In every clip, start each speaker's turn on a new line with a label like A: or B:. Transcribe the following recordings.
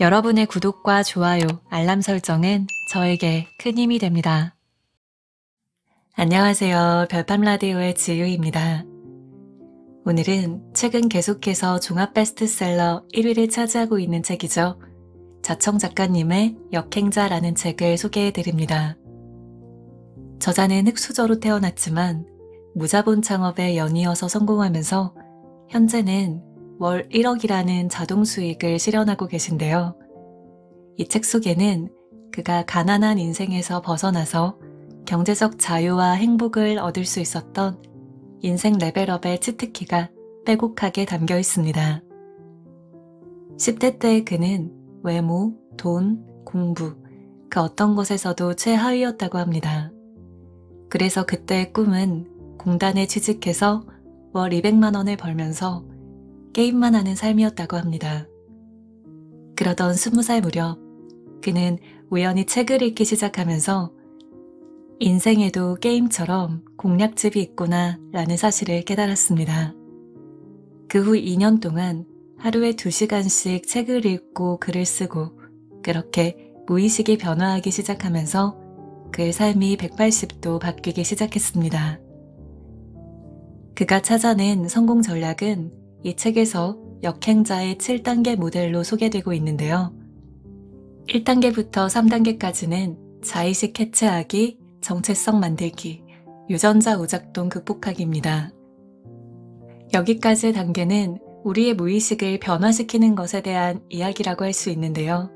A: 여러분의 구독과 좋아요, 알람 설정은 저에게 큰 힘이 됩니다. 안녕하세요. 별밤 라디오의 지유입니다. 오늘은 최근 계속해서 종합 베스트셀러 1위를 차지하고 있는 책이죠. 자청 작가님의 역행자라는 책을 소개해 드립니다. 저자는 흙수저로 태어났지만 무자본 창업에 연이어서 성공하면서 현재는 월 1억이라는 자동 수익을 실현하고 계신데요. 이 책 속에는 그가 가난한 인생에서 벗어나서 경제적 자유와 행복을 얻을 수 있었던 인생 레벨업의 치트키가 빼곡하게 담겨 있습니다. 10대 때 그는 외모, 돈, 공부, 그 어떤 것에서도 최하위였다고 합니다. 그래서 그때의 꿈은 공단에 취직해서 월 200만 원을 벌면서 게임만 하는 삶이었다고 합니다. 그러던 20살 무렵 그는 우연히 책을 읽기 시작하면서 인생에도 게임처럼 공략집이 있구나 라는 사실을 깨달았습니다. 그 후 2년 동안 하루에 2시간씩 책을 읽고 글을 쓰고 그렇게 무의식이 변화하기 시작하면서 그의 삶이 180도 바뀌기 시작했습니다. 그가 찾아낸 성공 전략은 이 책에서 역행자의 7단계 모델로 소개되고 있는데요. 1단계부터 3단계까지는 자의식 해체하기, 정체성 만들기, 유전자 오작동 극복하기입니다. 여기까지의 단계는 우리의 무의식을 변화시키는 것에 대한 이야기라고 할 수 있는데요.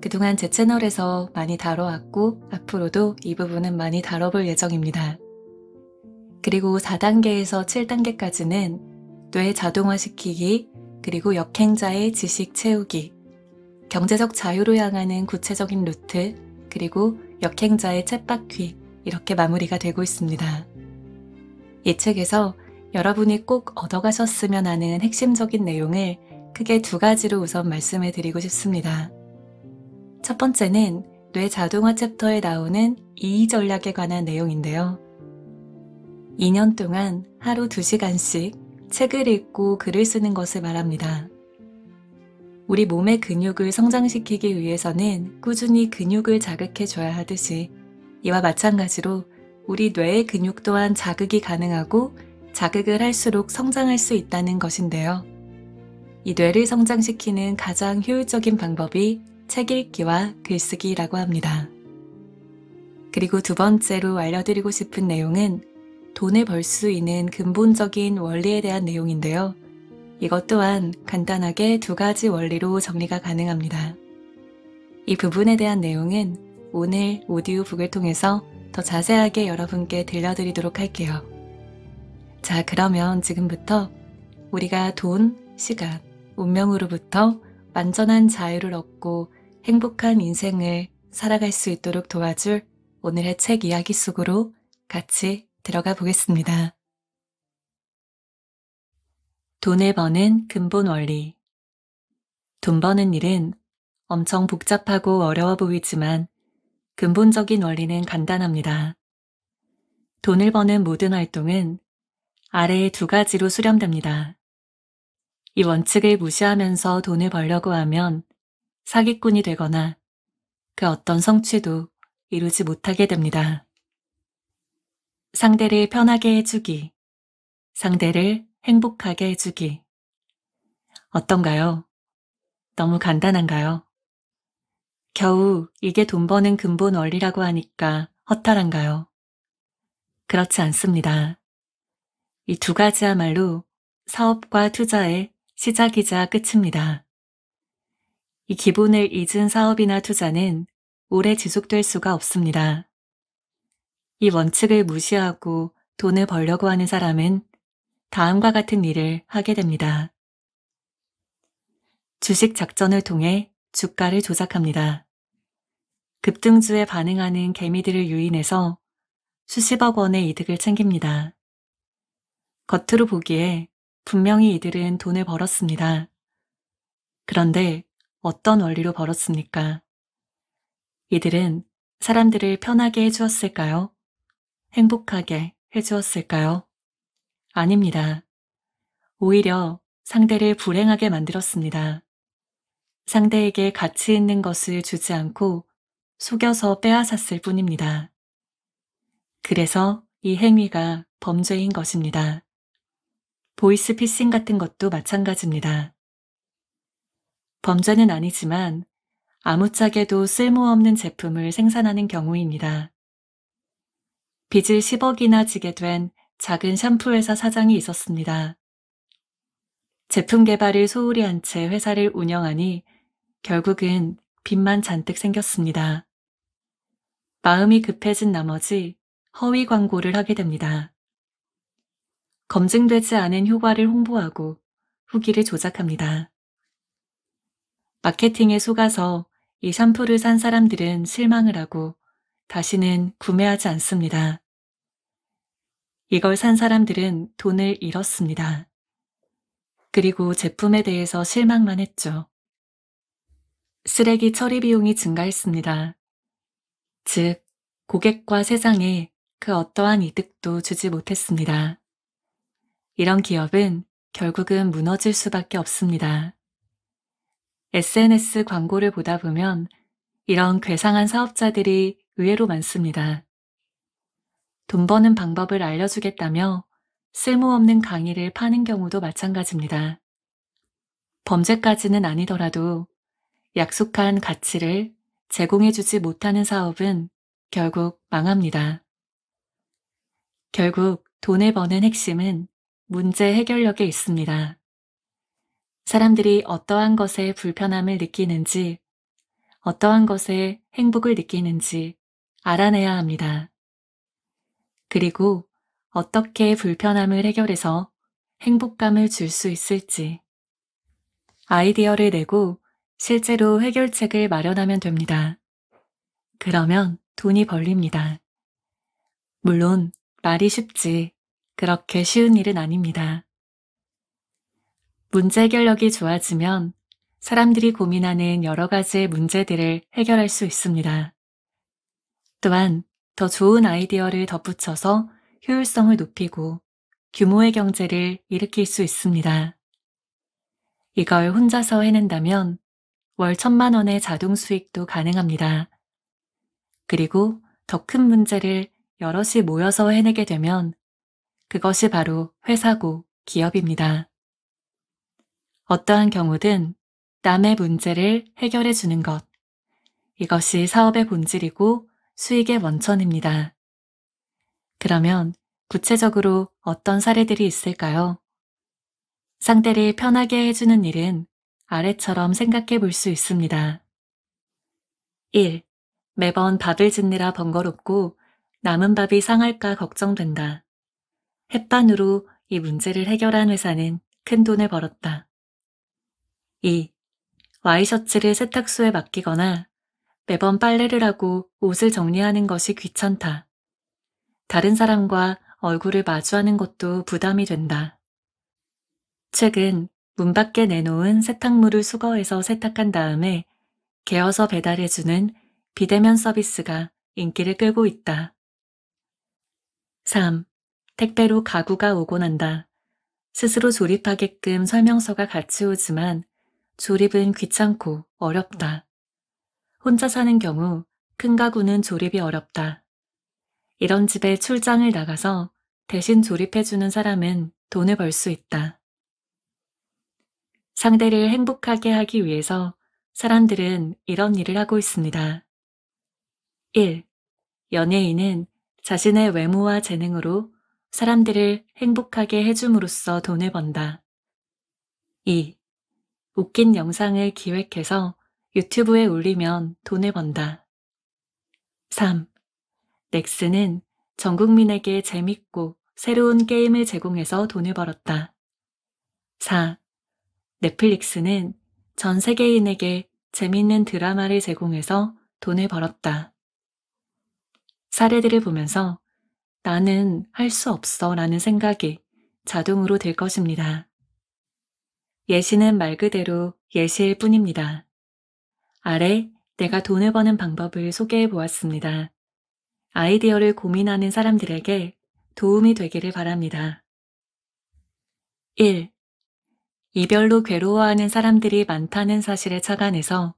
A: 그동안 제 채널에서 많이 다뤄왔고, 앞으로도 이 부분은 많이 다뤄볼 예정입니다. 그리고 4단계에서 7단계까지는 뇌 자동화시키기, 그리고 역행자의 지식 채우기, 경제적 자유로 향하는 구체적인 루트, 그리고 역행자의 챗바퀴, 이렇게 마무리가 되고 있습니다. 이 책에서 여러분이 꼭 얻어가셨으면 하는 핵심적인 내용을 크게 두 가지로 우선 말씀해 드리고 싶습니다. 첫 번째는 뇌 자동화 챕터에 나오는 이의 전략에 관한 내용인데요. 2년 동안 하루 2시간씩 책을 읽고 글을 쓰는 것을 말합니다. 우리 몸의 근육을 성장시키기 위해서는 꾸준히 근육을 자극해줘야 하듯이 이와 마찬가지로 우리 뇌의 근육 또한 자극이 가능하고 자극을 할수록 성장할 수 있다는 것인데요. 이 뇌를 성장시키는 가장 효율적인 방법이 책 읽기와 글쓰기라고 합니다. 그리고 두 번째로 알려드리고 싶은 내용은 돈을 벌 수 있는 근본적인 원리에 대한 내용인데요. 이것 또한 간단하게 두 가지 원리로 정리가 가능합니다. 이 부분에 대한 내용은 오늘 오디오북을 통해서 더 자세하게 여러분께 들려드리도록 할게요. 자, 그러면 지금부터 우리가 돈, 시간, 운명으로부터 완전한 자유를 얻고 행복한 인생을 살아갈 수 있도록 도와줄 오늘의 책 이야기 속으로 같이 들어가 보겠습니다. 돈을 버는 근본 원리. 돈 버는 일은 엄청 복잡하고 어려워 보이지만 근본적인 원리는 간단합니다. 돈을 버는 모든 활동은 아래의 두 가지로 수렴됩니다. 이 원칙을 무시하면서 돈을 벌려고 하면 사기꾼이 되거나 그 어떤 성취도 이루지 못하게 됩니다. 상대를 편하게 해주기. 상대를 행복하게 해주기. 어떤가요? 너무 간단한가요? 겨우 이게 돈 버는 근본 원리라고 하니까 허탈한가요? 그렇지 않습니다. 이 두 가지야말로 사업과 투자의 시작이자 끝입니다. 이 기본을 잊은 사업이나 투자는 오래 지속될 수가 없습니다. 이 원칙을 무시하고 돈을 벌려고 하는 사람은 다음과 같은 일을 하게 됩니다. 주식 작전을 통해 주가를 조작합니다. 급등주에 반응하는 개미들을 유인해서 수십억 원의 이득을 챙깁니다. 겉으로 보기에 분명히 이들은 돈을 벌었습니다. 그런데 어떤 원리로 벌었습니까? 이들은 사람들을 편하게 해주었을까요? 행복하게 해주었을까요? 아닙니다. 오히려 상대를 불행하게 만들었습니다. 상대에게 가치 있는 것을 주지 않고 속여서 빼앗았을 뿐입니다. 그래서 이 행위가 범죄인 것입니다. 보이스피싱 같은 것도 마찬가지입니다. 범죄는 아니지만 아무짝에도 쓸모없는 제품을 생산하는 경우입니다. 빚을 10억이나 지게 된 작은 샴푸 회사 사장이 있었습니다. 제품 개발을 소홀히 한 채 회사를 운영하니 결국은 빚만 잔뜩 생겼습니다. 마음이 급해진 나머지 허위 광고를 하게 됩니다. 검증되지 않은 효과를 홍보하고 후기를 조작합니다. 마케팅에 속아서 이 샴푸를 산 사람들은 실망을 하고 다시는 구매하지 않습니다. 이걸 산 사람들은 돈을 잃었습니다. 그리고 제품에 대해서 실망만 했죠. 쓰레기 처리 비용이 증가했습니다. 즉, 고객과 세상에 그 어떠한 이득도 주지 못했습니다. 이런 기업은 결국은 무너질 수밖에 없습니다. SNS 광고를 보다 보면 이런 괴상한 사업자들이 의외로 많습니다. 돈 버는 방법을 알려주겠다며 쓸모없는 강의를 파는 경우도 마찬가지입니다. 범죄까지는 아니더라도 약속한 가치를 제공해주지 못하는 사업은 결국 망합니다. 결국 돈을 버는 핵심은 문제 해결력에 있습니다. 사람들이 어떠한 것에 불편함을 느끼는지, 어떠한 것에 행복을 느끼는지 알아내야 합니다. 그리고 어떻게 불편함을 해결해서 행복감을 줄 수 있을지 아이디어를 내고 실제로 해결책을 마련하면 됩니다. 그러면 돈이 벌립니다. 물론 말이 쉽지 그렇게 쉬운 일은 아닙니다. 문제 해결력이 좋아지면 사람들이 고민하는 여러 가지의 문제들을 해결할 수 있습니다. 또한 더 좋은 아이디어를 덧붙여서 효율성을 높이고 규모의 경제를 일으킬 수 있습니다. 이걸 혼자서 해낸다면 월 천만 원의 자동 수익도 가능합니다. 그리고 더 큰 문제를 여럿이 모여서 해내게 되면 그것이 바로 회사고 기업입니다. 어떠한 경우든 남의 문제를 해결해 주는 것. 이것이 사업의 본질이고 수익의 원천입니다. 그러면 구체적으로 어떤 사례들이 있을까요? 상대를 편하게 해주는 일은 아래처럼 생각해 볼 수 있습니다. 1. 매번 밥을 짓느라 번거롭고 남은 밥이 상할까 걱정된다. 햇반으로 이 문제를 해결한 회사는 큰 돈을 벌었다. 2. 와이셔츠를 세탁소에 맡기거나 매번 빨래를 하고 옷을 정리하는 것이 귀찮다. 다른 사람과 얼굴을 마주하는 것도 부담이 된다. 최근 문 밖에 내놓은 세탁물을 수거해서 세탁한 다음에 개어서 배달해주는 비대면 서비스가 인기를 끌고 있다. 3. 택배로 가구가 오고 난다. 스스로 조립하게끔 설명서가 같이 오지만 조립은 귀찮고 어렵다. 혼자 사는 경우 큰 가구는 조립이 어렵다. 이런 집에 출장을 나가서 대신 조립해주는 사람은 돈을 벌 수 있다. 상대를 행복하게 하기 위해서 사람들은 이런 일을 하고 있습니다. 1. 연예인은 자신의 외모와 재능으로 사람들을 행복하게 해줌으로써 돈을 번다. 2. 웃긴 영상을 기획해서 유튜브에 올리면 돈을 번다. 3. 넥슨은 전 국민에게 재밌고 새로운 게임을 제공해서 돈을 벌었다. 4. 넷플릭스는 전 세계인에게 재밌는 드라마를 제공해서 돈을 벌었다. 사례들을 보면서 나는 할 수 없어 라는 생각이 자동으로 들 것입니다. 예시는 말 그대로 예시일 뿐입니다. 아래 내가 돈을 버는 방법을 소개해 보았습니다. 아이디어를 고민하는 사람들에게 도움이 되기를 바랍니다. 1. 이별로 괴로워하는 사람들이 많다는 사실에 착안해서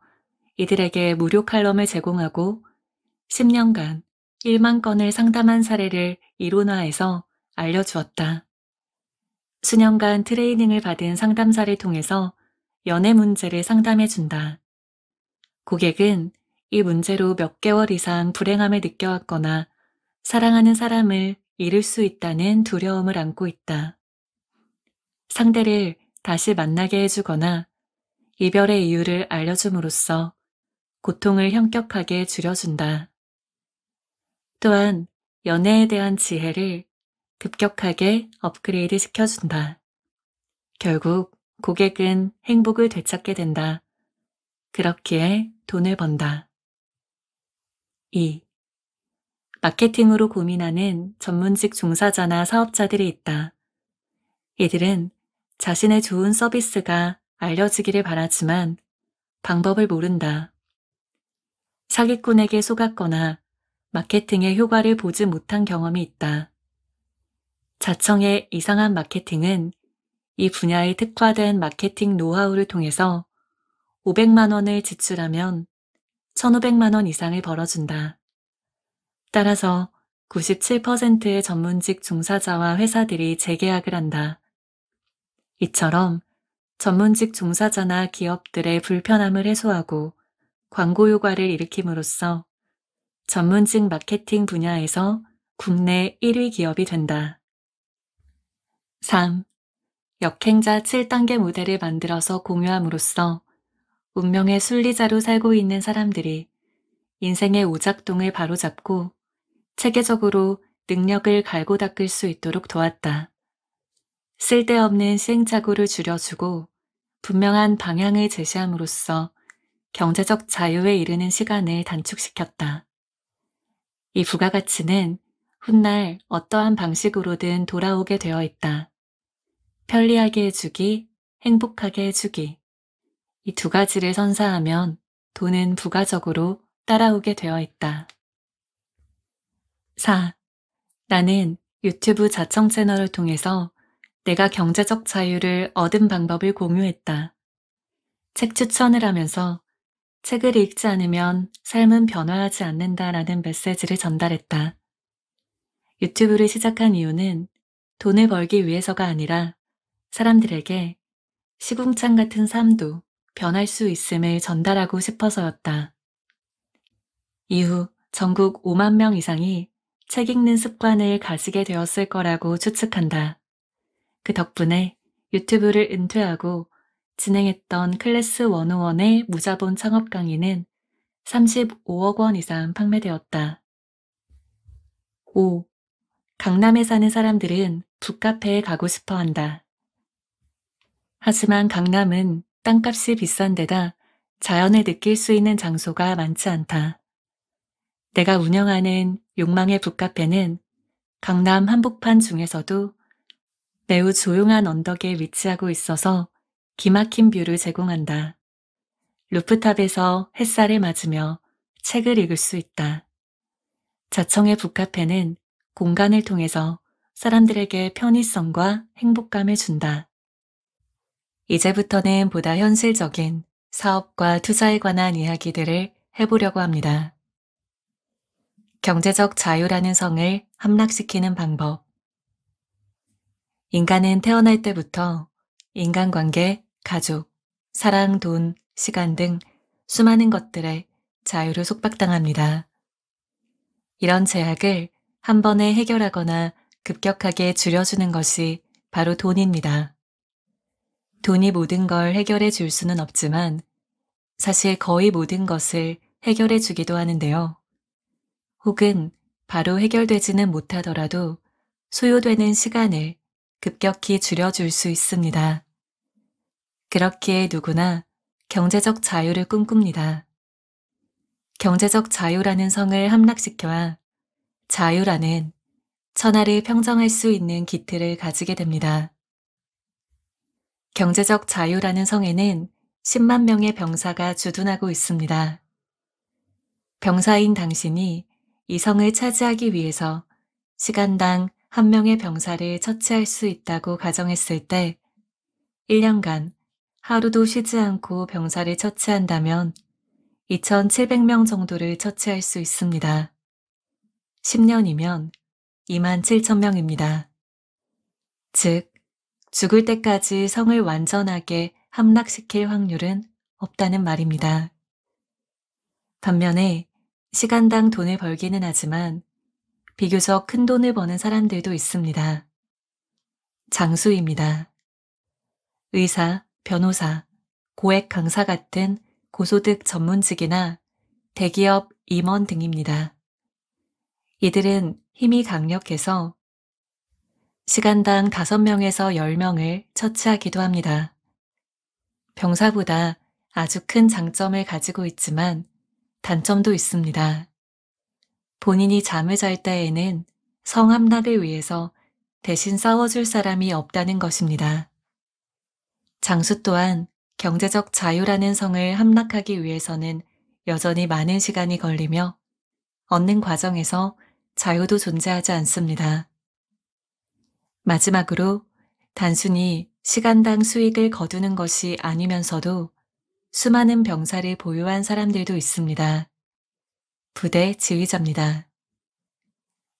A: 이들에게 무료 칼럼을 제공하고 10년간 1만 건을 상담한 사례를 이론화해서 알려주었다. 수년간 트레이닝을 받은 상담사를 통해서 연애 문제를 상담해준다. 고객은 이 문제로 몇 개월 이상 불행함을 느껴왔거나 사랑하는 사람을 잃을 수 있다는 두려움을 안고 있다. 상대를 다시 만나게 해주거나 이별의 이유를 알려줌으로써 고통을 현격하게 줄여준다. 또한 연애에 대한 지혜를 급격하게 업그레이드 시켜준다. 결국 고객은 행복을 되찾게 된다. 그렇게 돈을 번다. 2. 마케팅으로 고민하는 전문직 종사자나 사업자들이 있다. 이들은 자신의 좋은 서비스가 알려지기를 바라지만 방법을 모른다. 사기꾼에게 속았거나 마케팅의 효과를 보지 못한 경험이 있다. 자청의 이상한 마케팅은 이 분야에 특화된 마케팅 노하우를 통해서 500만 원을 지출하면 1,500만 원 이상을 벌어준다. 따라서 97%의 전문직 종사자와 회사들이 재계약을 한다. 이처럼 전문직 종사자나 기업들의 불편함을 해소하고 광고 효과를 일으킴으로써 전문직 마케팅 분야에서 국내 1위 기업이 된다. 3. 역행자 7단계 모델을 만들어서 공유함으로써 운명의 순리자로 살고 있는 사람들이 인생의 오작동을 바로잡고 체계적으로 능력을 갈고 닦을 수 있도록 도왔다. 쓸데없는 시행착오를 줄여주고 분명한 방향을 제시함으로써 경제적 자유에 이르는 시간을 단축시켰다. 이 부가가치는 훗날 어떠한 방식으로든 돌아오게 되어 있다. 편리하게 해주기, 행복하게 해주기. 이두 가지를 선사하면 돈은 부가적으로 따라오게 되어 있다. 4. 나는 유튜브 자청 채널을 통해서 내가 경제적 자유를 얻은 방법을 공유했다. 책 추천을 하면서 책을 읽지 않으면 삶은 변화하지 않는다라는 메시지를 전달했다. 유튜브를 시작한 이유는 돈을 벌기 위해서가 아니라 사람들에게 시궁창 같은 삶도 변할 수 있음을 전달하고 싶어서였다. 이후 전국 5만 명 이상이 책 읽는 습관을 가지게 되었을 거라고 추측한다. 그 덕분에 유튜브를 은퇴하고 진행했던 클래스 101의 무자본 창업 강의는 35억 원 이상 판매되었다. 5. 강남에 사는 사람들은 북카페에 가고 싶어 한다. 하지만 강남은 땅값이 비싼 데다 자연을 느낄 수 있는 장소가 많지 않다. 내가 운영하는 욕망의 북카페는 강남 한복판 중에서도 매우 조용한 언덕에 위치하고 있어서 기막힌 뷰를 제공한다. 루프탑에서 햇살을 맞으며 책을 읽을 수 있다. 자청의 북카페는 공간을 통해서 사람들에게 편의성과 행복감을 준다. 이제부터는 보다 현실적인 사업과 투자에 관한 이야기들을 해보려고 합니다. 경제적 자유라는 성을 함락시키는 방법. 인간은 태어날 때부터 인간관계, 가족, 사랑, 돈, 시간 등 수많은 것들에 자유를 속박당합니다. 이런 제약을 한 번에 해결하거나 급격하게 줄여주는 것이 바로 돈입니다. 돈이 모든 걸 해결해 줄 수는 없지만 사실 거의 모든 것을 해결해 주기도 하는데요. 혹은 바로 해결되지는 못하더라도 소요되는 시간을 급격히 줄여줄 수 있습니다. 그렇기에 누구나 경제적 자유를 꿈꿉니다. 경제적 자유라는 성을 함락시켜야 자유라는 천하를 평정할 수 있는 기틀을 가지게 됩니다. 경제적 자유라는 성에는 10만 명의 병사가 주둔하고 있습니다. 병사인 당신이 이 성을 차지하기 위해서 시간당 한 명의 병사를 처치할 수 있다고 가정했을 때 1년간 하루도 쉬지 않고 병사를 처치한다면 2,700명 정도를 처치할 수 있습니다. 10년이면 2만 7천 명입니다. 즉, 죽을 때까지 성을 완전하게 함락시킬 확률은 없다는 말입니다. 반면에 시간당 돈을 벌기는 하지만 비교적 큰 돈을 버는 사람들도 있습니다. 장수입니다. 의사, 변호사, 고액 강사 같은 고소득 전문직이나 대기업 임원 등입니다. 이들은 힘이 강력해서 시간당 5명에서 10명을 처치하기도 합니다. 병사보다 아주 큰 장점을 가지고 있지만 단점도 있습니다. 본인이 잠을 잘 때에는 성함락을 위해서 대신 싸워줄 사람이 없다는 것입니다. 장수 또한 경제적 자유라는 성을 함락하기 위해서는 여전히 많은 시간이 걸리며 얻는 과정에서 자유도 존재하지 않습니다. 마지막으로 단순히 시간당 수익을 거두는 것이 아니면서도 수많은 병사를 보유한 사람들도 있습니다. 부대 지휘자입니다.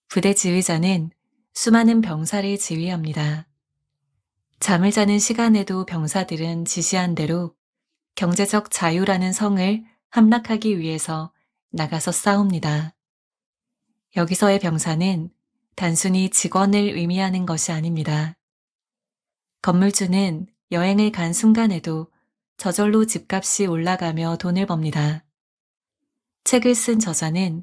A: 부대 지휘자는 수많은 병사를 지휘합니다. 잠을 자는 시간에도 병사들은 지시한 대로 경제적 자유라는 성을 함락하기 위해서 나가서 싸웁니다. 여기서의 병사는 단순히 직원을 의미하는 것이 아닙니다. 건물주는 여행을 간 순간에도 저절로 집값이 올라가며 돈을 법니다. 책을 쓴 저자는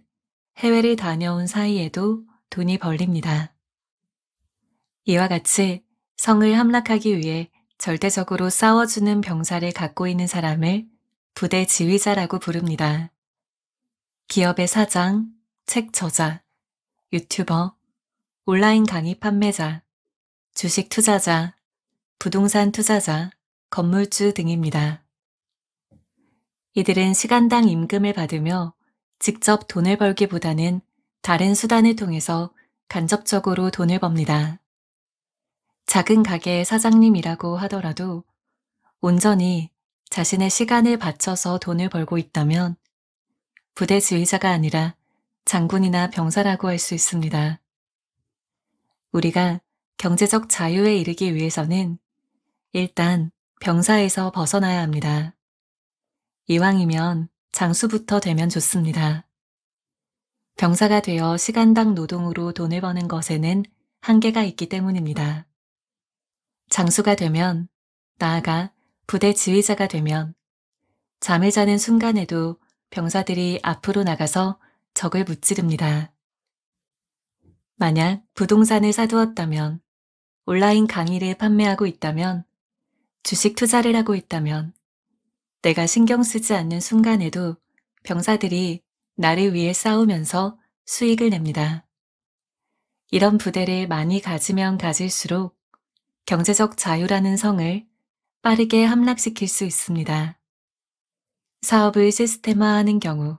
A: 해외를 다녀온 사이에도 돈이 벌립니다. 이와 같이 성을 함락하기 위해 절대적으로 싸워주는 병사를 갖고 있는 사람을 부대 지휘자라고 부릅니다. 기업의 사장, 책 저자, 유튜버, 온라인 강의 판매자, 주식 투자자, 부동산 투자자, 건물주 등입니다. 이들은 시간당 임금을 받으며 직접 돈을 벌기보다는 다른 수단을 통해서 간접적으로 돈을 법니다. 작은 가게의 사장님이라고 하더라도 온전히 자신의 시간을 바쳐서 돈을 벌고 있다면 부대 지휘자가 아니라 장군이나 병사라고 할 수 있습니다. 우리가 경제적 자유에 이르기 위해서는 일단 병사에서 벗어나야 합니다. 이왕이면 장수부터 되면 좋습니다. 병사가 되어 시간당 노동으로 돈을 버는 것에는 한계가 있기 때문입니다. 장수가 되면, 나아가 부대 지휘자가 되면, 잠을 자는 순간에도 병사들이 앞으로 나가서 적을 무찌릅니다. 만약 부동산을 사두었다면, 온라인 강의를 판매하고 있다면, 주식 투자를 하고 있다면, 내가 신경 쓰지 않는 순간에도 병사들이 나를 위해 싸우면서 수익을 냅니다. 이런 부대를 많이 가지면 가질수록 경제적 자유라는 성을 빠르게 함락시킬 수 있습니다. 사업을 시스템화하는 경우,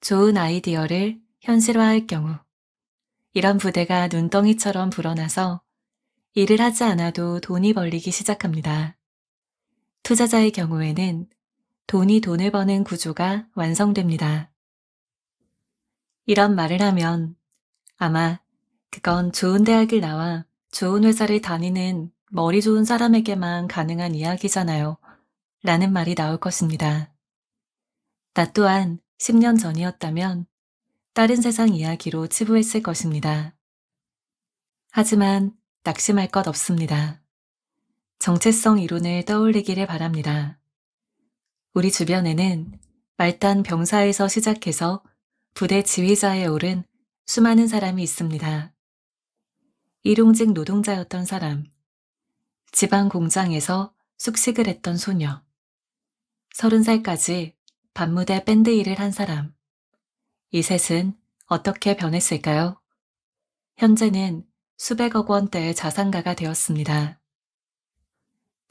A: 좋은 아이디어를 현실화할 경우, 이런 부대가 눈덩이처럼 불어나서 일을 하지 않아도 돈이 벌리기 시작합니다. 투자자의 경우에는 돈이 돈을 버는 구조가 완성됩니다. 이런 말을 하면 아마 그건 좋은 대학을 나와 좋은 회사를 다니는 머리 좋은 사람에게만 가능한 이야기잖아요. 라는 말이 나올 것입니다. 나 또한 10년 전이었다면 다른 세상 이야기로 치부했을 것입니다. 하지만 낙심할 것 없습니다. 정체성 이론을 떠올리기를 바랍니다. 우리 주변에는 말단 병사에서 시작해서 부대 지휘자에 오른 수많은 사람이 있습니다. 일용직 노동자였던 사람, 지방 공장에서 숙식을 했던 소녀, 서른 살까지 밤무대 밴드 일을 한 사람, 이 셋은 어떻게 변했을까요? 현재는 수백억 원대의 자산가가 되었습니다.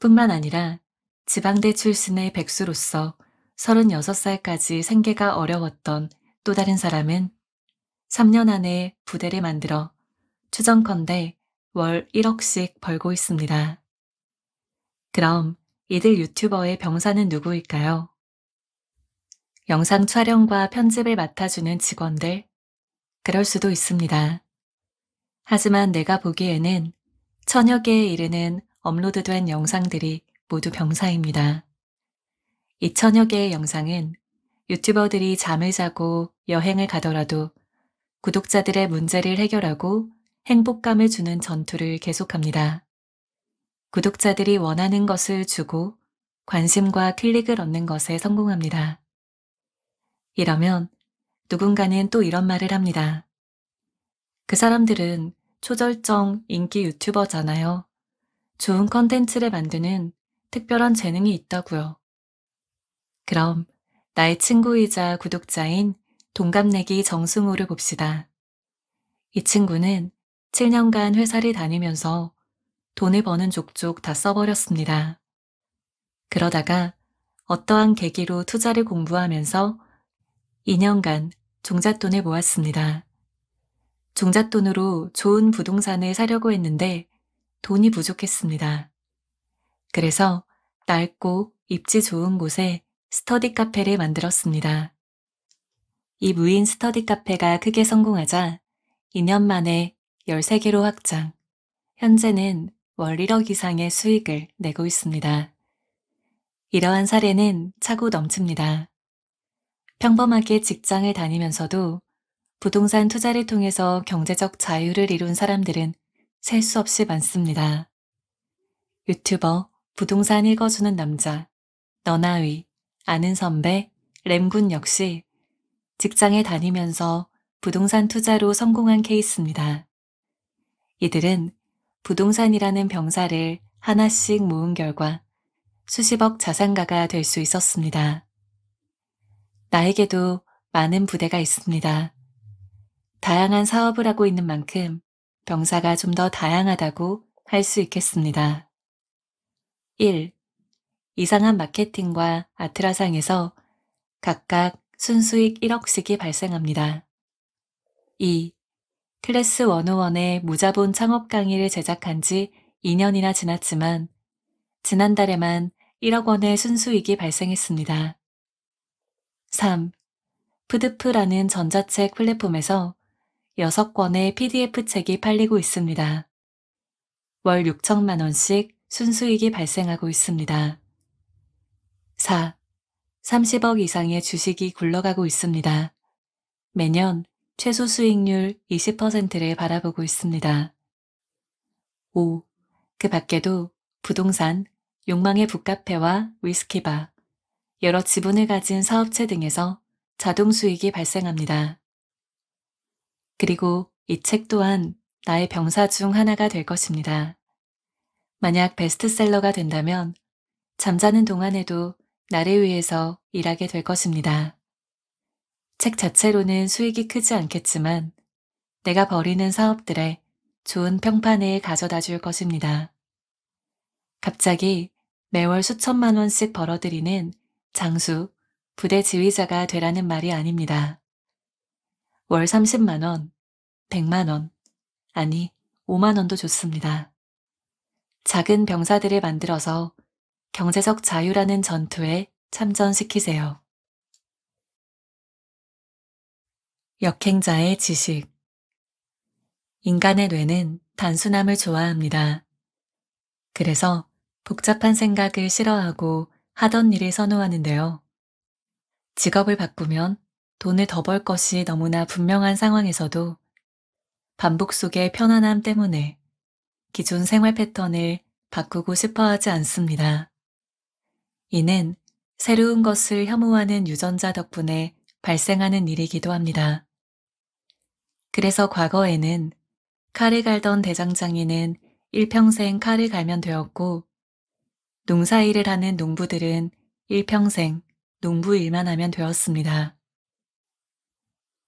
A: 뿐만 아니라 지방대 출신의 백수로서 36살까지 생계가 어려웠던 또 다른 사람은 3년 안에 부대를 만들어 추정컨대 월 1억씩 벌고 있습니다. 그럼 이들 유튜버의 병사는 누구일까요? 영상 촬영과 편집을 맡아주는 직원들, 그럴 수도 있습니다. 하지만 내가 보기에는 천여 개에 이르는 업로드된 영상들이 모두 병사입니다. 이 천여 개의 영상은 유튜버들이 잠을 자고 여행을 가더라도 구독자들의 문제를 해결하고 행복감을 주는 전투를 계속합니다. 구독자들이 원하는 것을 주고 관심과 클릭을 얻는 것에 성공합니다. 이러면 누군가는 또 이런 말을 합니다. 그 사람들은 초절정 인기 유튜버잖아요. 좋은 컨텐츠를 만드는 특별한 재능이 있다고요. 그럼 나의 친구이자 구독자인 동갑내기 정승호를 봅시다. 이 친구는 7년간 회사를 다니면서 돈을 버는 족족 다 써버렸습니다. 그러다가 어떠한 계기로 투자를 공부하면서 2년간 종잣돈을 모았습니다. 종잣돈으로 좋은 부동산을 사려고 했는데 돈이 부족했습니다. 그래서 낡고 입지 좋은 곳에 스터디 카페를 만들었습니다. 이 무인 스터디 카페가 크게 성공하자 2년 만에 13개로 확장, 현재는 월 1억 이상의 수익을 내고 있습니다. 이러한 사례는 차고 넘칩니다. 평범하게 직장을 다니면서도 부동산 투자를 통해서 경제적 자유를 이룬 사람들은 셀 수 없이 많습니다. 유튜버, 부동산 읽어주는 남자, 너나위, 아는 선배, 램군 역시 직장에 다니면서 부동산 투자로 성공한 케이스입니다. 이들은 부동산이라는 병사를 하나씩 모은 결과 수십억 자산가가 될 수 있었습니다. 나에게도 많은 부대가 있습니다. 다양한 사업을 하고 있는 만큼 병사가 좀 더 다양하다고 할 수 있겠습니다. 1. 이상한 마케팅과 아트라상에서 각각 순수익 1억씩이 발생합니다. 2. 클래스 101의 무자본 창업 강의를 제작한 지 2년이나 지났지만 지난달에만 1억 원의 순수익이 발생했습니다. 3. 푸드프라는 전자책 플랫폼에서 6권의 PDF 책이 팔리고 있습니다. 월 6천만 원씩 순수익이 발생하고 있습니다. 4. 30억 이상의 주식이 굴러가고 있습니다. 매년 최소 수익률 20%를 바라보고 있습니다. 5. 그 밖에도 부동산, 욕망의 북카페와 위스키바, 여러 지분을 가진 사업체 등에서 자동 수익이 발생합니다. 그리고 이 책 또한 나의 병사 중 하나가 될 것입니다. 만약 베스트셀러가 된다면 잠자는 동안에도 나를 위해서 일하게 될 것입니다. 책 자체로는 수익이 크지 않겠지만 내가 벌이는 사업들에 좋은 평판을 가져다 줄 것입니다. 갑자기 매월 수천만 원씩 벌어들이는 장수, 부대 지휘자가 되라는 말이 아닙니다. 월 30만원, 100만원, 아니 5만원도 좋습니다. 작은 병사들을 만들어서 경제적 자유라는 전투에 참전시키세요. 역행자의 지식 인간의 뇌는 단순함을 좋아합니다. 그래서 복잡한 생각을 싫어하고 하던 일을 선호하는데요. 직업을 바꾸면 돈을 더 벌 것이 너무나 분명한 상황에서도 반복 속의 편안함 때문에 기존 생활 패턴을 바꾸고 싶어 하지 않습니다. 이는 새로운 것을 혐오하는 유전자 덕분에 발생하는 일이기도 합니다. 그래서 과거에는 칼을 갈던 대장장이는 일평생 칼을 갈면 되었고 농사일을 하는 농부들은 일평생 농부 일만 하면 되었습니다.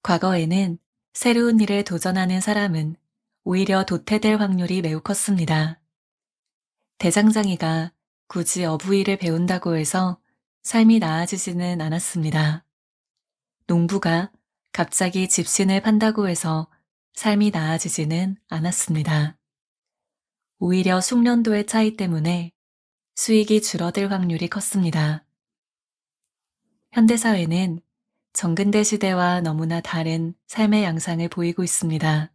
A: 과거에는 새로운 일에 도전하는 사람은 오히려 도태될 확률이 매우 컸습니다. 대장장이가 굳이 어부일을 배운다고 해서 삶이 나아지지는 않았습니다. 농부가 갑자기 집신을 판다고 해서 삶이 나아지지는 않았습니다. 오히려 숙련도의 차이 때문에 수익이 줄어들 확률이 컸습니다. 현대사회는 정근대 시대와 너무나 다른 삶의 양상을 보이고 있습니다.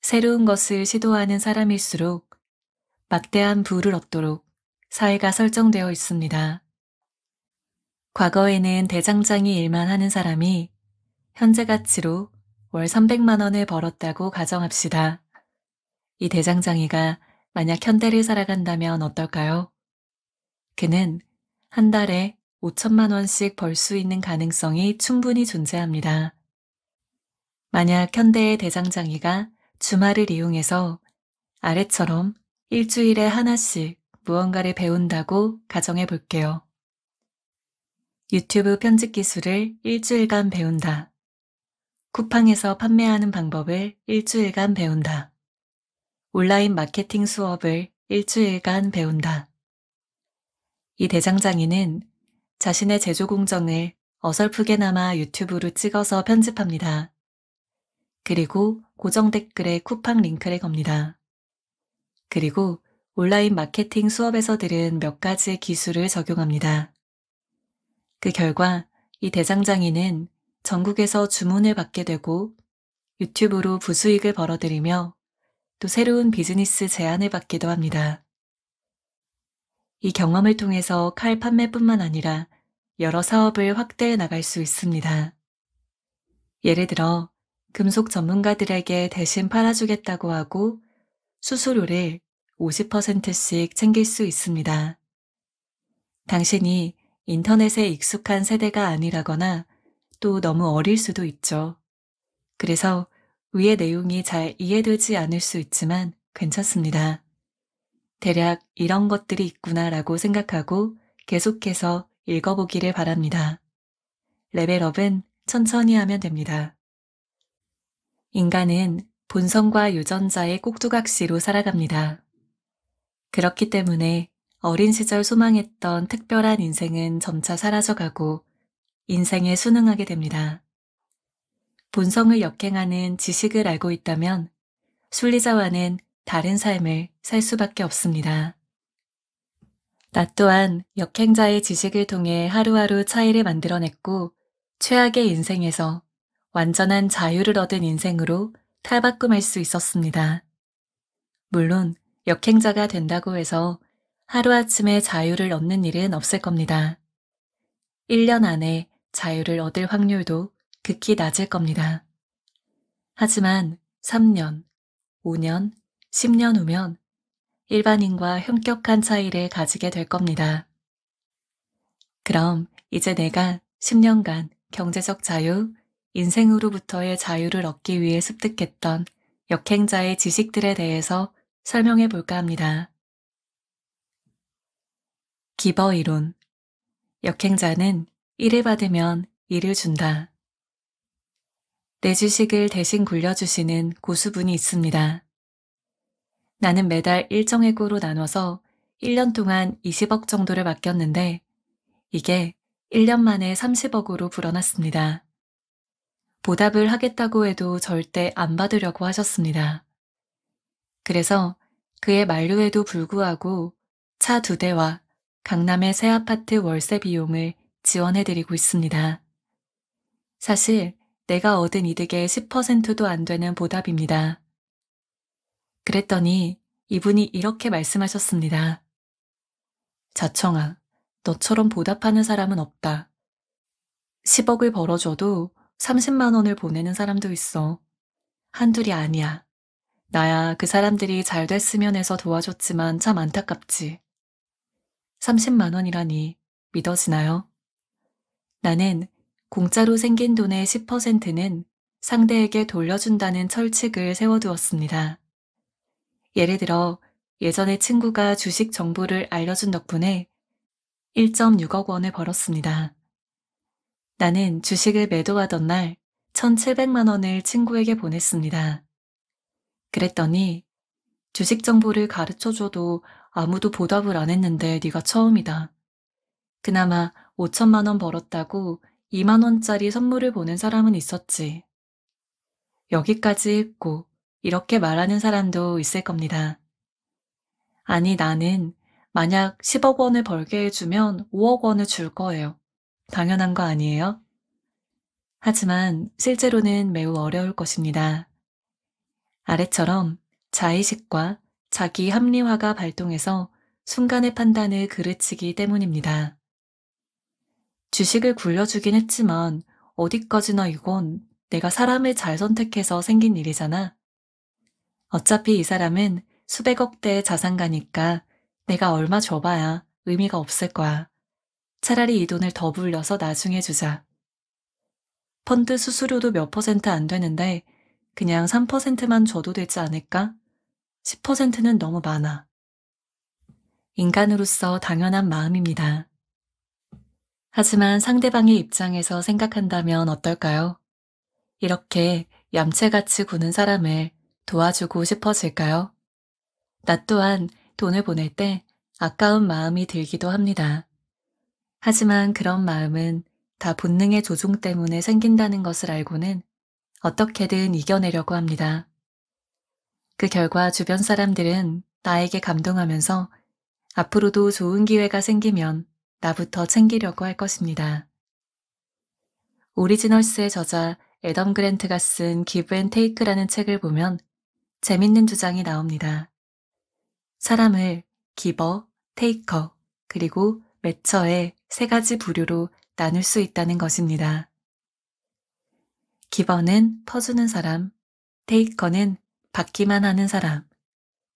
A: 새로운 것을 시도하는 사람일수록 막대한 부를 얻도록 사회가 설정되어 있습니다. 과거에는 대장장이 일만 하는 사람이 현재 가치로 월 300만 원을 벌었다고 가정합시다. 이 대장장이가 만약 현대를 살아간다면 어떨까요? 그는 한 달에 5천만 원씩 벌 수 있는 가능성이 충분히 존재합니다. 만약 현대의 대장장이가 주말을 이용해서 아래처럼 일주일에 하나씩 무언가를 배운다고 가정해 볼게요. 유튜브 편집 기술을 일주일간 배운다. 쿠팡에서 판매하는 방법을 일주일간 배운다. 온라인 마케팅 수업을 일주일간 배운다. 이 대장장이는 자신의 제조 공정을 어설프게나마 유튜브로 찍어서 편집합니다. 그리고 고정 댓글에 쿠팡 링크를 겁니다. 그리고 온라인 마케팅 수업에서 들은 몇 가지의 기술을 적용합니다. 그 결과 이 대장장이는 전국에서 주문을 받게 되고 유튜브로 부수익을 벌어들이며 또 새로운 비즈니스 제안을 받기도 합니다. 이 경험을 통해서 칼 판매뿐만 아니라 여러 사업을 확대해 나갈 수 있습니다. 예를 들어, 금속 전문가들에게 대신 팔아주겠다고 하고 수수료를 50%씩 챙길 수 있습니다. 당신이 인터넷에 익숙한 세대가 아니라거나 또 너무 어릴 수도 있죠. 그래서 위의 내용이 잘 이해되지 않을 수 있지만 괜찮습니다. 대략 이런 것들이 있구나 라고 생각하고 계속해서 읽어보기를 바랍니다. 레벨업은 천천히 하면 됩니다. 인간은 본성과 유전자의 꼭두각시로 살아갑니다. 그렇기 때문에 어린 시절 소망했던 특별한 인생은 점차 사라져가고 인생에 순응하게 됩니다. 본성을 역행하는 지식을 알고 있다면 순리자와는 다른 삶을 살 수밖에 없습니다. 나 또한 역행자의 지식을 통해 하루하루 차이를 만들어냈고 최악의 인생에서 완전한 자유를 얻은 인생으로 탈바꿈할 수 있었습니다. 물론 역행자가 된다고 해서 하루아침에 자유를 얻는 일은 없을 겁니다. 1년 안에 자유를 얻을 확률도 극히 낮을 겁니다. 하지만 3년, 5년, 10년 후면 일반인과 현격한 차이를 가지게 될 겁니다. 그럼 이제 내가 10년간 경제적 자유, 인생으로부터의 자유를 얻기 위해 습득했던 역행자의 지식들에 대해서 설명해 볼까 합니다. 기버 이론. 역행자는 일을 받으면 일을 준다. 내 주식을 대신 굴려주시는 고수분이 있습니다. 나는 매달 일정액으로 나눠서 1년 동안 20억 정도를 맡겼는데 이게 1년 만에 30억으로 불어났습니다. 보답을 하겠다고 해도 절대 안 받으려고 하셨습니다. 그래서 그의 만류에도 불구하고 차 두 대와 강남의 새 아파트 월세 비용을 지원해드리고 있습니다. 사실 내가 얻은 이득의 10%도 안 되는 보답입니다. 그랬더니 이분이 이렇게 말씀하셨습니다. 자청아, 너처럼 보답하는 사람은 없다. 10억을 벌어줘도 30만 원을 보내는 사람도 있어. 한둘이 아니야. 나야 그 사람들이 잘 됐으면 해서 도와줬지만 참 안타깝지. 30만 원이라니 믿어지나요? 나는 공짜로 생긴 돈의 10%는 상대에게 돌려준다는 철칙을 세워두었습니다. 예를 들어 예전에 친구가 주식 정보를 알려준 덕분에 1.6억 원을 벌었습니다. 나는 주식을 매도하던 날 1,700만 원을 친구에게 보냈습니다. 그랬더니 주식 정보를 가르쳐줘도 아무도 보답을 안 했는데 네가 처음이다. 그나마 5천만 원 벌었다고 2만원짜리 선물을 보는 사람은 있었지. 여기까지 했고, 이렇게 말하는 사람도 있을 겁니다. 아니, 나는 만약 10억 원을 벌게 해주면 5억 원을 줄 거예요. 당연한 거 아니에요? 하지만 실제로는 매우 어려울 것입니다. 아래처럼 자의식과 자기 합리화가 발동해서 순간의 판단을 그르치기 때문입니다. 주식을 굴려주긴 했지만 어디까지나 이건 내가 사람을 잘 선택해서 생긴 일이잖아. 어차피 이 사람은 수백억대의 자산가니까 내가 얼마 줘봐야 의미가 없을 거야. 차라리 이 돈을 더 불려서 나중에 주자. 펀드 수수료도 몇 퍼센트 안 되는데 그냥 3%만 줘도 되지 않을까? 10%는 너무 많아. 인간으로서 당연한 마음입니다. 하지만 상대방의 입장에서 생각한다면 어떨까요? 이렇게 얌체같이 구는 사람을 도와주고 싶어질까요? 나 또한 돈을 보낼 때 아까운 마음이 들기도 합니다. 하지만 그런 마음은 다 본능의 조종 때문에 생긴다는 것을 알고는 어떻게든 이겨내려고 합니다. 그 결과 주변 사람들은 나에게 감동하면서 앞으로도 좋은 기회가 생기면 나부터 챙기려고 할 것입니다. 오리지널스의 저자 에덤 그랜트가 쓴 기브 앤 테이크라는 책을 보면 재밌는 주장이 나옵니다. 사람을 기버, 테이커, 그리고 매처의 세 가지 부류로 나눌 수 있다는 것입니다. 기버는 퍼주는 사람, 테이커는 받기만 하는 사람,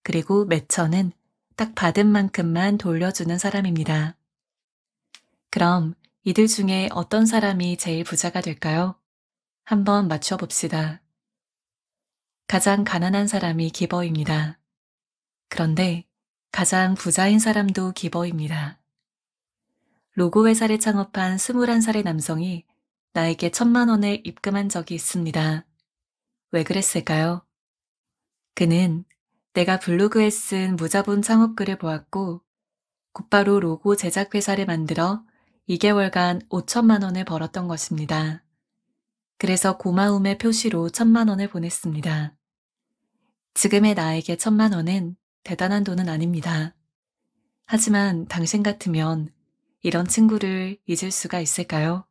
A: 그리고 매처는 딱 받은 만큼만 돌려주는 사람입니다. 그럼 이들 중에 어떤 사람이 제일 부자가 될까요? 한번 맞춰봅시다. 가장 가난한 사람이 기버입니다. 그런데 가장 부자인 사람도 기버입니다. 로고 회사를 창업한 21살의 남성이 나에게 천만 원을 입금한 적이 있습니다. 왜 그랬을까요? 그는 내가 블로그에 쓴 무자본 창업글을 보았고 곧바로 로고 제작회사를 만들어 2개월간 5천만 원을 벌었던 것입니다. 그래서 고마움의 표시로 천만 원을 보냈습니다. 지금의 나에게 천만 원은 대단한 돈은 아닙니다. 하지만 당신 같으면 이런 친구를 잊을 수가 있을까요?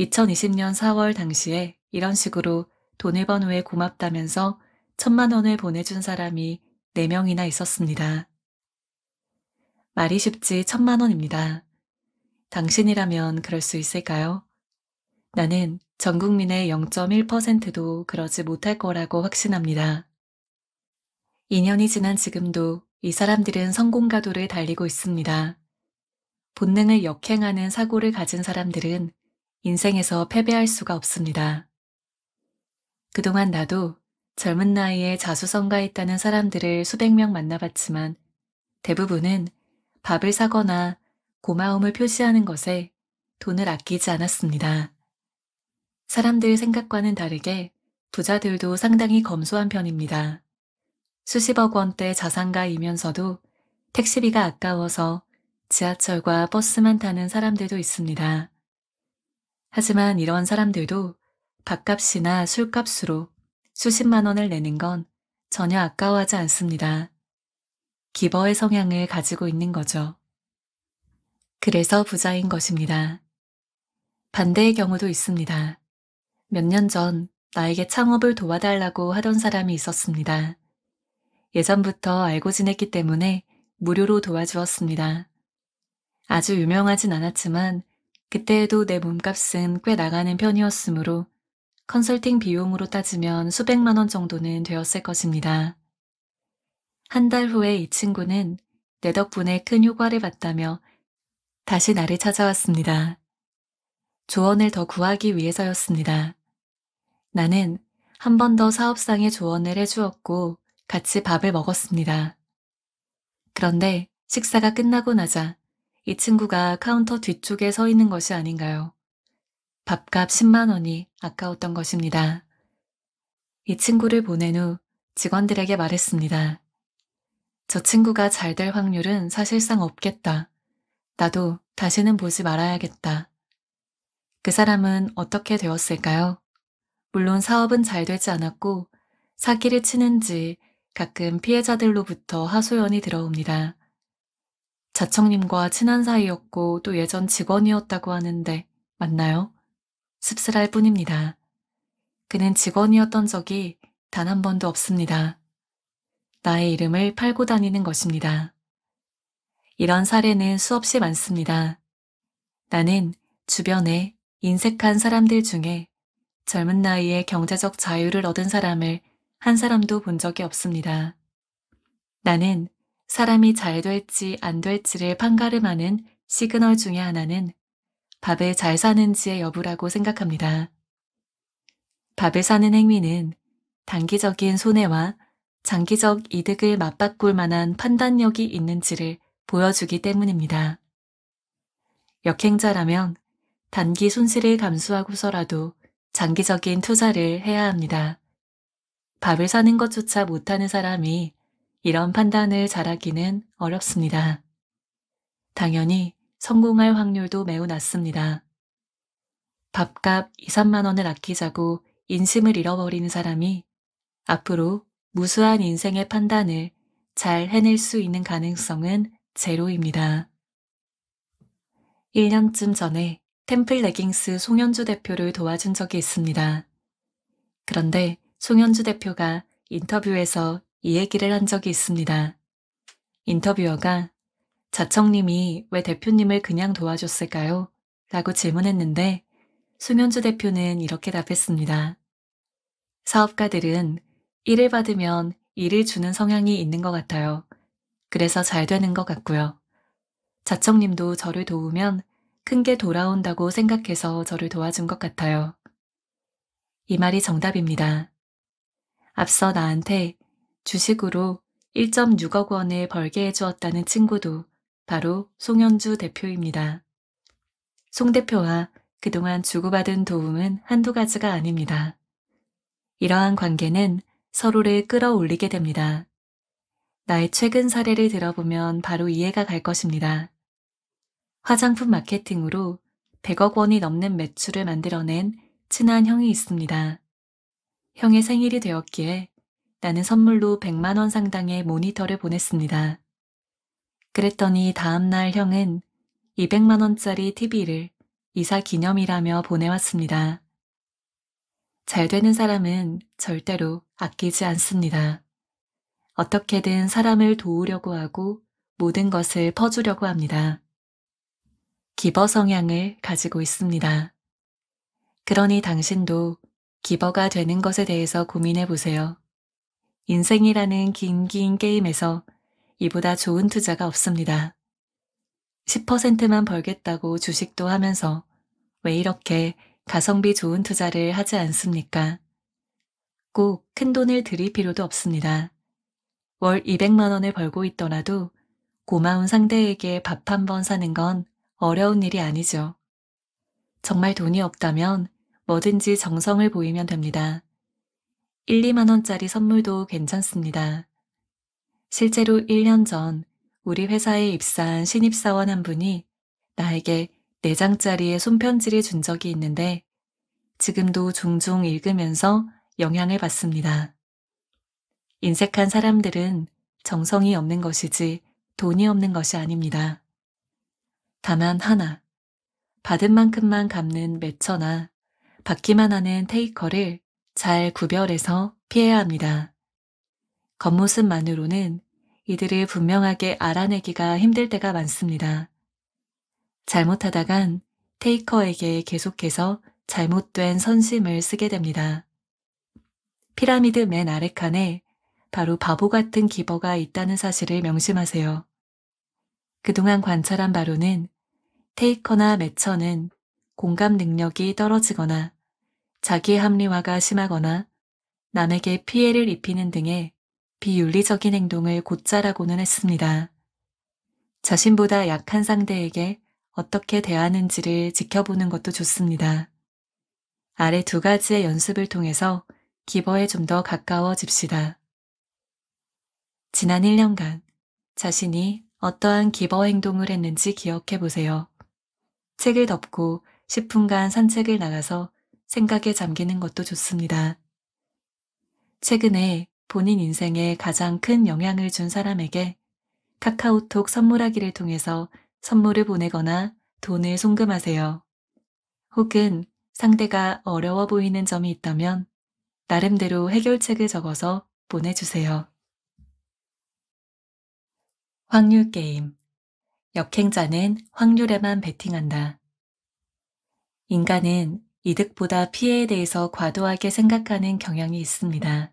A: 2020년 4월 당시에 이런 식으로 돈을 번 후에 고맙다면서 천만 원을 보내준 사람이 4명이나 있었습니다. 말이 쉽지 천만 원입니다. 당신이라면 그럴 수 있을까요? 나는 전 국민의 0.1%도 그러지 못할 거라고 확신합니다. 2년이 지난 지금도 이 사람들은 성공가도를 달리고 있습니다. 본능을 역행하는 사고를 가진 사람들은 인생에서 패배할 수가 없습니다. 그동안 나도 젊은 나이에 자수성가했다는 사람들을 수백 명 만나봤지만 대부분은 밥을 사거나 고마움을 표시하는 것에 돈을 아끼지 않았습니다. 사람들 생각과는 다르게 부자들도 상당히 검소한 편입니다. 수십억 원대 자산가이면서도 택시비가 아까워서 지하철과 버스만 타는 사람들도 있습니다. 하지만 이런 사람들도 밥값이나 술값으로 수십만 원을 내는 건 전혀 아까워하지 않습니다. 기버의 성향을 가지고 있는 거죠. 그래서 부자인 것입니다. 반대의 경우도 있습니다. 몇 년 전 나에게 창업을 도와달라고 하던 사람이 있었습니다. 예전부터 알고 지냈기 때문에 무료로 도와주었습니다. 아주 유명하진 않았지만 그때에도 내 몸값은 꽤 나가는 편이었으므로 컨설팅 비용으로 따지면 수백만 원 정도는 되었을 것입니다. 한 달 후에 이 친구는 내 덕분에 큰 효과를 봤다며 다시 나를 찾아왔습니다. 조언을 더 구하기 위해서였습니다. 나는 한 번 더 사업상의 조언을 해주었고 같이 밥을 먹었습니다. 그런데 식사가 끝나고 나자 이 친구가 카운터 뒤쪽에 서 있는 것이 아닌가요? 밥값 10만 원이 아까웠던 것입니다. 이 친구를 보낸 후 직원들에게 말했습니다. 저 친구가 잘 될 확률은 사실상 없겠다. 나도 다시는 보지 말아야겠다. 그 사람은 어떻게 되었을까요? 물론 사업은 잘 되지 않았고 사기를 치는지 가끔 피해자들로부터 하소연이 들어옵니다. 자청님과 친한 사이였고 또 예전 직원이었다고 하는데 맞나요? 씁쓸할 뿐입니다. 그는 직원이었던 적이 단 한 번도 없습니다. 나의 이름을 팔고 다니는 것입니다. 이런 사례는 수없이 많습니다. 나는 주변에 인색한 사람들 중에 젊은 나이에 경제적 자유를 얻은 사람을 한 사람도 본 적이 없습니다. 나는 사람이 잘 될지 안 될지를 판가름하는 시그널 중에 하나는 밥에잘 사는지의 여부라고 생각합니다. 밥에 사는 행위는 단기적인 손해와 장기적 이득을 맞바꿀 만한 판단력이 있는지를 보여주기 때문입니다. 역행자라면 단기 손실을 감수하고서라도 장기적인 투자를 해야 합니다. 밥을 사는 것조차 못하는 사람이 이런 판단을 잘하기는 어렵습니다. 당연히 성공할 확률도 매우 낮습니다. 밥값 2, 3만 원을 아끼자고 인심을 잃어버리는 사람이 앞으로 무수한 인생의 판단을 잘 해낼 수 있는 가능성은 제로입니다. 1년쯤 전에 템플 레깅스 송현주 대표를 도와준 적이 있습니다. 그런데 송현주 대표가 인터뷰에서 이 얘기를 한 적이 있습니다. 인터뷰어가 자청님이 왜 대표님을 그냥 도와줬을까요? 라고 질문했는데 송현주 대표는 이렇게 답했습니다. 사업가들은 일을 받으면 일을 주는 성향이 있는 것 같아요. 그래서 잘 되는 것 같고요. 자청님도 저를 도우면 큰 게 돌아온다고 생각해서 저를 도와준 것 같아요. 이 말이 정답입니다. 앞서 나한테 주식으로 1.6억 원을 벌게 해주었다는 친구도 바로 송현주 대표입니다. 송 대표와 그동안 주고받은 도움은 한두 가지가 아닙니다. 이러한 관계는 서로를 끌어올리게 됩니다. 나의 최근 사례를 들어보면 바로 이해가 갈 것입니다. 화장품 마케팅으로 100억 원이 넘는 매출을 만들어낸 친한 형이 있습니다. 형의 생일이 되었기에 나는 선물로 100만 원 상당의 모니터를 보냈습니다. 그랬더니 다음날 형은 200만 원짜리 TV를 이사 기념이라며 보내왔습니다. 잘 되는 사람은 절대로 아끼지 않습니다. 어떻게든 사람을 도우려고 하고 모든 것을 퍼주려고 합니다. 기버 성향을 가지고 있습니다. 그러니 당신도 기버가 되는 것에 대해서 고민해 보세요. 인생이라는 긴긴 게임에서 이보다 좋은 투자가 없습니다. 10%만 벌겠다고 주식도 하면서 왜 이렇게 가성비 좋은 투자를 하지 않습니까? 꼭 큰 돈을 들일 필요도 없습니다. 월 200만 원을 벌고 있더라도 고마운 상대에게 밥 한 번 사는 건 어려운 일이 아니죠. 정말 돈이 없다면 뭐든지 정성을 보이면 됩니다. 1, 2만 원짜리 선물도 괜찮습니다. 실제로 1년 전 우리 회사에 입사한 신입사원 한 분이 나에게 4장짜리의 손편지를 준 적이 있는데 지금도 종종 읽으면서 영향을 받습니다. 인색한 사람들은 정성이 없는 것이지 돈이 없는 것이 아닙니다. 다만 하나, 받은 만큼만 갚는 매처나 받기만 하는 테이커를 잘 구별해서 피해야 합니다. 겉모습만으로는 이들을 분명하게 알아내기가 힘들 때가 많습니다. 잘못하다간 테이커에게 계속해서 잘못된 선심을 쓰게 됩니다. 피라미드 맨 아래 칸에 바로 바보 같은 기버가 있다는 사실을 명심하세요. 그동안 관찰한 바로는 테이커나 매처는 공감 능력이 떨어지거나 자기 합리화가 심하거나 남에게 피해를 입히는 등의 비윤리적인 행동을 곧자라고는 했습니다. 자신보다 약한 상대에게 어떻게 대하는지를 지켜보는 것도 좋습니다. 아래 두 가지의 연습을 통해서 기버에 좀 더 가까워집시다. 지난 1년간 자신이 어떠한 기버 행동을 했는지 기억해 보세요. 책을 덮고 10분간 산책을 나가서 생각에 잠기는 것도 좋습니다. 최근에 본인 인생에 가장 큰 영향을 준 사람에게 카카오톡 선물하기를 통해서 선물을 보내거나 돈을 송금하세요. 혹은 상대가 어려워 보이는 점이 있다면 나름대로 해결책을 적어서 보내주세요. 확률 게임. 역행자는 확률에만 베팅한다. 인간은 이득보다 피해에 대해서 과도하게 생각하는 경향이 있습니다.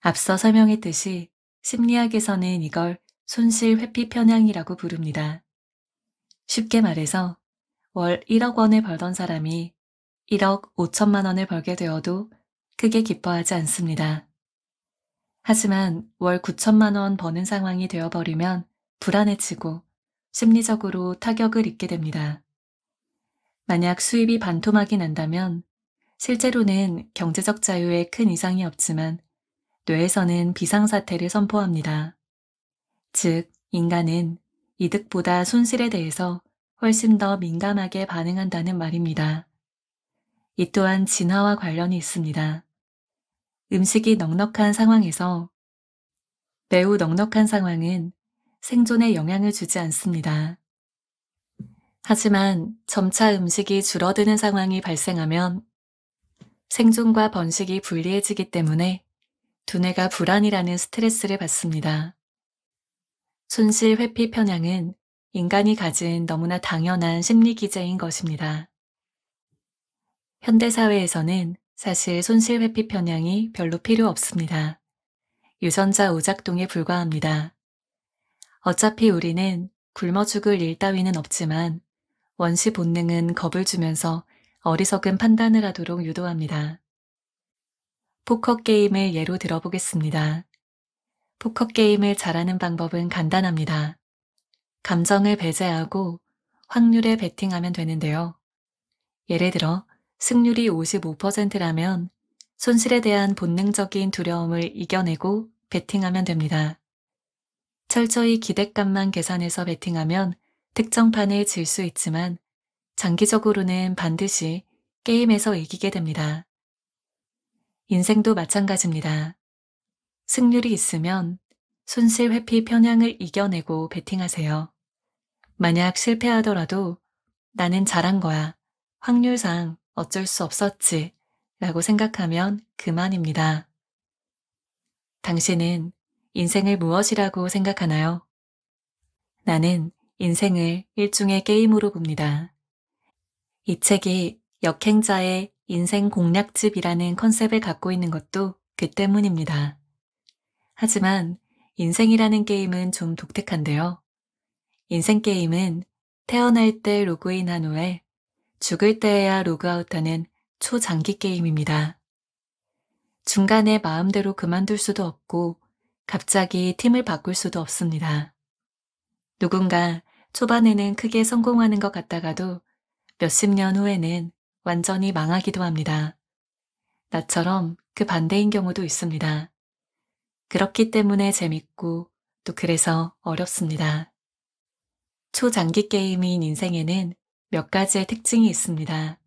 A: 앞서 설명했듯이 심리학에서는 이걸 손실 회피 편향이라고 부릅니다. 쉽게 말해서 월 1억 원을 벌던 사람이 1억 5천만 원을 벌게 되어도 크게 기뻐하지 않습니다. 하지만 월 9천만 원 버는 상황이 되어버리면 불안해지고 심리적으로 타격을 입게 됩니다. 만약 수입이 반토막이 난다면 실제로는 경제적 자유에 큰 이상이 없지만 뇌에서는 비상사태를 선포합니다. 즉, 인간은 이득보다 손실에 대해서 훨씬 더 민감하게 반응한다는 말입니다. 이 또한 진화와 관련이 있습니다. 음식이 넉넉한 상황에서 매우 넉넉한 상황은 생존에 영향을 주지 않습니다. 하지만 점차 음식이 줄어드는 상황이 발생하면 생존과 번식이 불리해지기 때문에 두뇌가 불안이라는 스트레스를 받습니다. 손실 회피 편향은 인간이 가진 너무나 당연한 심리 기제인 것입니다. 현대사회에서는 사실 손실 회피 편향이 별로 필요 없습니다. 유전자 오작동에 불과합니다. 어차피 우리는 굶어 죽을 일 따위는 없지만 원시 본능은 겁을 주면서 어리석은 판단을 하도록 유도합니다. 포커 게임을 예로 들어보겠습니다. 포커 게임을 잘하는 방법은 간단합니다. 감정을 배제하고 확률에 베팅하면 되는데요. 예를 들어 승률이 55%라면 손실에 대한 본능적인 두려움을 이겨내고 베팅하면 됩니다. 철저히 기대값만 계산해서 베팅하면 특정판에 질 수 있지만 장기적으로는 반드시 게임에서 이기게 됩니다. 인생도 마찬가지입니다. 승률이 있으면 손실 회피 편향을 이겨내고 베팅하세요. 만약 실패하더라도 나는 잘한 거야. 확률상 어쩔 수 없었지 라고 생각하면 그만입니다. 당신은 인생을 무엇이라고 생각하나요? 나는 인생을 일종의 게임으로 봅니다. 이 책이 역행자의 인생 공략집이라는 컨셉을 갖고 있는 것도 그 때문입니다. 하지만 인생이라는 게임은 좀 독특한데요. 인생 게임은 태어날 때 로그인한 후에 죽을 때에야 로그아웃하는 초장기 게임입니다. 중간에 마음대로 그만둘 수도 없고 갑자기 팀을 바꿀 수도 없습니다. 누군가 초반에는 크게 성공하는 것 같다가도 몇십 년 후에는 완전히 망하기도 합니다. 나처럼 그 반대인 경우도 있습니다. 그렇기 때문에 재밌고 또 그래서 어렵습니다. 초장기 게임인 인생에는 몇 가지의 특징이 있습니다.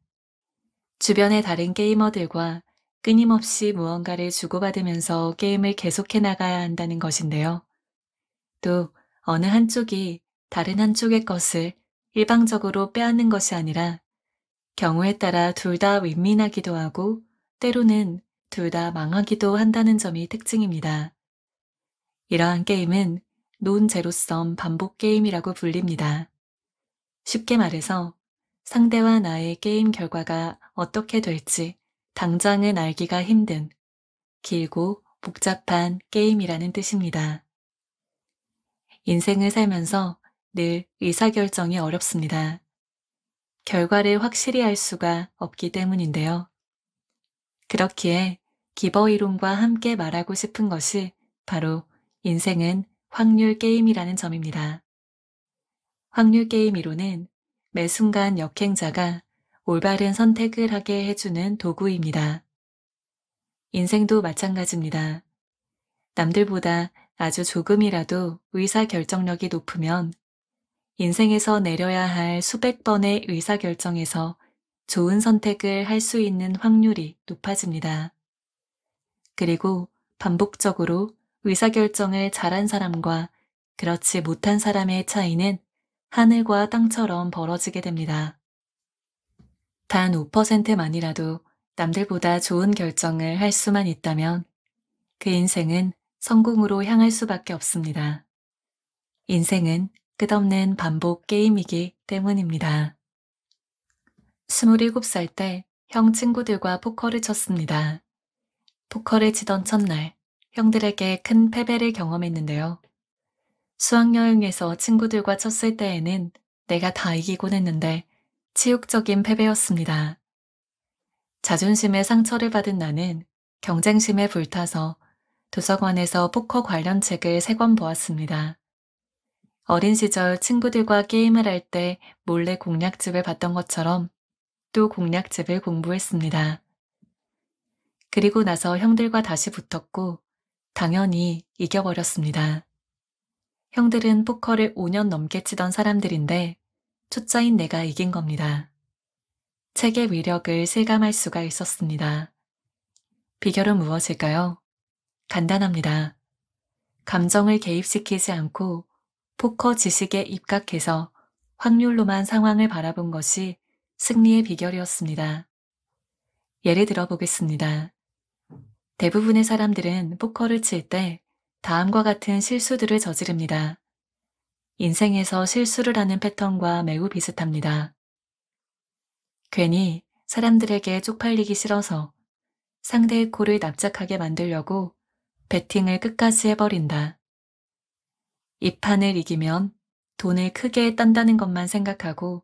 A: 주변의 다른 게이머들과 끊임없이 무언가를 주고받으면서 게임을 계속해 나가야 한다는 것인데요. 또 어느 한쪽이 다른 한쪽의 것을 일방적으로 빼앗는 것이 아니라 경우에 따라 둘 다 윈민하기도 하고 때로는 둘 다 망하기도 한다는 점이 특징입니다. 이러한 게임은 논제로섬 반복 게임이라고 불립니다. 쉽게 말해서 상대와 나의 게임 결과가 어떻게 될지 당장은 알기가 힘든 길고 복잡한 게임이라는 뜻입니다. 인생을 살면서 늘 의사결정이 어렵습니다. 결과를 확실히 알 수가 없기 때문인데요. 그렇기에 기버이론과 함께 말하고 싶은 것이 바로 인생은 확률 게임이라는 점입니다. 확률게임 이론은 매 순간 역행자가 올바른 선택을 하게 해주는 도구입니다. 인생도 마찬가지입니다. 남들보다 아주 조금이라도 의사결정력이 높으면 인생에서 내려야 할 수백 번의 의사결정에서 좋은 선택을 할 수 있는 확률이 높아집니다. 그리고 반복적으로 의사결정을 잘한 사람과 그렇지 못한 사람의 차이는 하늘과 땅처럼 벌어지게 됩니다. 단 5%만이라도 남들보다 좋은 결정을 할 수만 있다면 그 인생은 성공으로 향할 수밖에 없습니다. 인생은 끝없는 반복 게임이기 때문입니다. 27살 때 형 친구들과 포커를 쳤습니다. 포커를 치던 첫날 형들에게 큰 패배를 경험했는데요. 수학여행에서 친구들과 쳤을 때에는 내가 다 이기곤 했는데 치욕적인 패배였습니다. 자존심에 상처를 받은 나는 경쟁심에 불타서 도서관에서 포커 관련 책을 세 권 보았습니다. 어린 시절 친구들과 게임을 할 때 몰래 공략집을 봤던 것처럼 또 공략집을 공부했습니다. 그리고 나서 형들과 다시 붙었고 당연히 이겨버렸습니다. 형들은 포커를 5년 넘게 치던 사람들인데 초짜인 내가 이긴 겁니다. 책의 위력을 실감할 수가 있었습니다. 비결은 무엇일까요? 간단합니다. 감정을 개입시키지 않고 포커 지식에 입각해서 확률로만 상황을 바라본 것이 승리의 비결이었습니다. 예를 들어 보겠습니다. 대부분의 사람들은 포커를 칠때 다음과 같은 실수들을 저지릅니다. 인생에서 실수를 하는 패턴과 매우 비슷합니다. 괜히 사람들에게 쪽팔리기 싫어서 상대의 코를 납작하게 만들려고 배팅을 끝까지 해버린다. 이 판을 이기면 돈을 크게 딴다는 것만 생각하고